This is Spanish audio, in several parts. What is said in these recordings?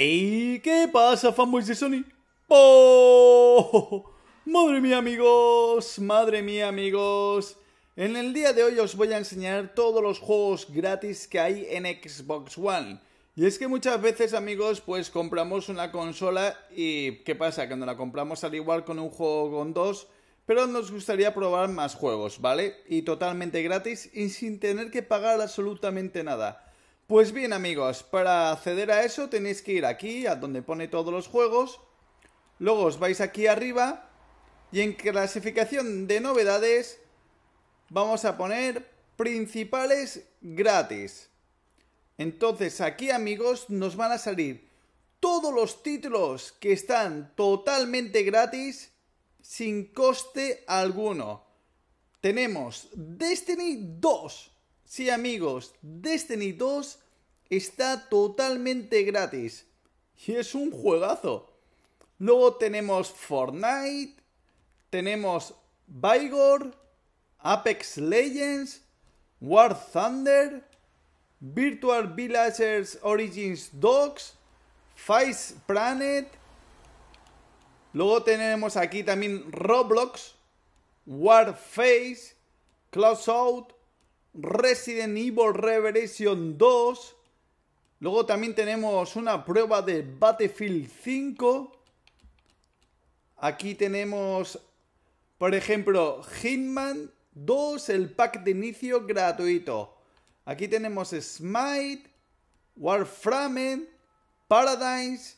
¿Y qué pasa, fanboys de Sony? ¡Oh! Madre mía, amigos, madre mía, amigos. En el día de hoy os voy a enseñar todos los juegos gratis que hay en Xbox One. Y es que muchas veces, amigos, pues compramos una consola y ¿qué pasa? Cuando la compramos al igual con un juego con dos, pero nos gustaría probar más juegos, ¿vale? Y totalmente gratis y sin tener que pagar absolutamente nada. Pues bien amigos, para acceder a eso tenéis que ir aquí, a donde pone todos los juegos. Luego os vais aquí arriba y en clasificación de novedades vamos a poner principales gratis. Entonces aquí amigos nos van a salir todos los títulos que están totalmente gratis sin coste alguno. Tenemos Destiny 2. Sí amigos, Destiny 2 está totalmente gratis y es un juegazo. Luego tenemos Fortnite, tenemos Vigor, Apex Legends, War Thunder, Virtual Villagers Origins Dogs, Face Planet. Luego tenemos aquí también Roblox, Warface, Cloud Resident Evil Revelation 2. Luego también tenemos una prueba de Battlefield 5. Aquí tenemos, por ejemplo, Hitman 2, el pack de inicio gratuito. Aquí tenemos Smite, Warframe, Paradise.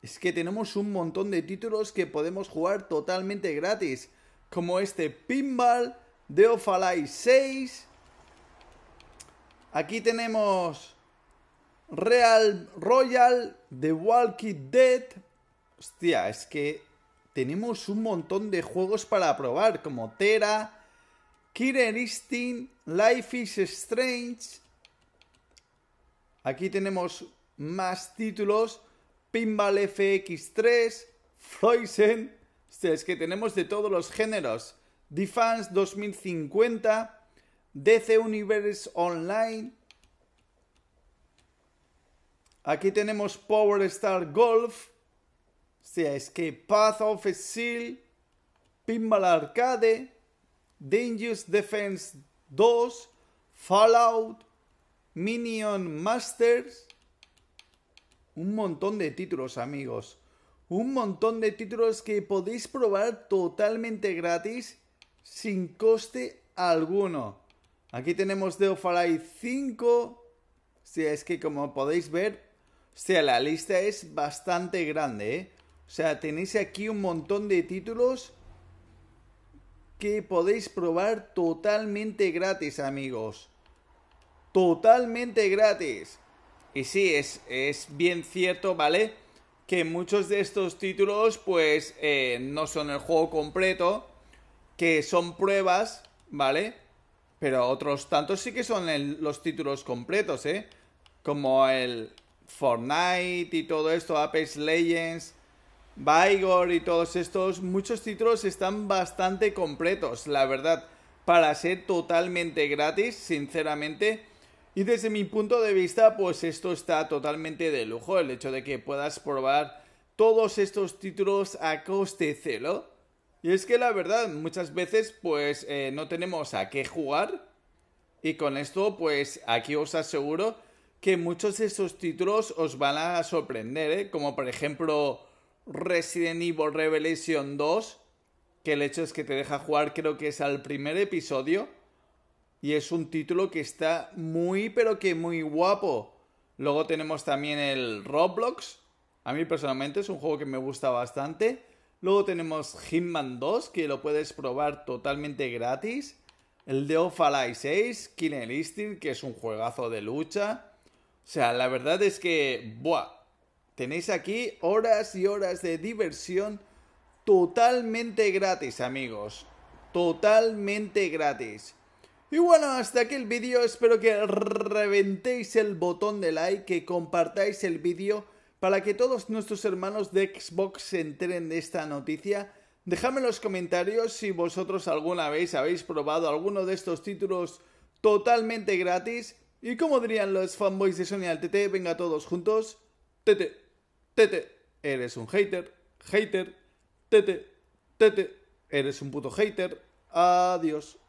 Es que tenemos un montón de títulos que podemos jugar totalmente gratis. Como este Pinball, The Off 6, Aquí tenemos Real Royal, The Walking Dead. Hostia, es que tenemos un montón de juegos para probar, como Tera, Killer Instinct, Life is Strange. Aquí tenemos más títulos, Pinball FX3, Frozen. Hostia, es que tenemos de todos los géneros. Defense 2050. DC Universe Online. Aquí tenemos Power Star Golf. O sea, es que Path of Steel, Pinball Arcade, Dangerous Defense 2, Fallout, Minion Masters. Un montón de títulos, amigos. Un montón de títulos que podéis probar totalmente gratis, sin coste alguno. Aquí tenemos Deofalai 5. sea, es que como podéis ver, o sea, la lista es bastante grande, ¿eh? O sea, tenéis aquí un montón de títulos que podéis probar totalmente gratis, amigos. Totalmente gratis. Y sí, es, es bien cierto, ¿vale? Que muchos de estos títulos, pues, eh, no son el juego completo, que son pruebas, ¿vale? Pero otros tantos sí que son los títulos completos, ¿eh? Como el Fortnite y todo esto, Apex Legends, Vigor y todos estos. Muchos títulos están bastante completos, la verdad. Para ser totalmente gratis, sinceramente. Y desde mi punto de vista, pues esto está totalmente de lujo, el hecho de que puedas probar todos estos títulos a coste cero. Y es que la verdad, muchas veces pues eh, no tenemos a qué jugar. Y con esto pues aquí os aseguro que muchos de esos títulos os van a sorprender, ¿eh? Como por ejemplo Resident Evil Revelation 2, que el hecho es que te deja jugar creo que es al primer episodio. Y es un título que está muy pero que muy guapo. Luego tenemos también el Roblox. A mí personalmente es un juego que me gusta bastante. Luego tenemos Hitman 2, que lo puedes probar totalmente gratis. El de Ofalai 6, Killer Instinct, que es un juegazo de lucha. O sea, la verdad es que, ¡buah! Tenéis aquí horas y horas de diversión totalmente gratis, amigos. Totalmente gratis. Y bueno, hasta aquí el vídeo. Espero que reventéis el botón de like, que compartáis el vídeo para que todos nuestros hermanos de Xbox se enteren de esta noticia, dejadme en los comentarios si vosotros alguna vez habéis probado alguno de estos títulos totalmente gratis. Y como dirían los fanboys de Sony al TT, venga todos juntos. TT, TT, eres un hater, hater, TT, TT, eres un puto hater. Adiós.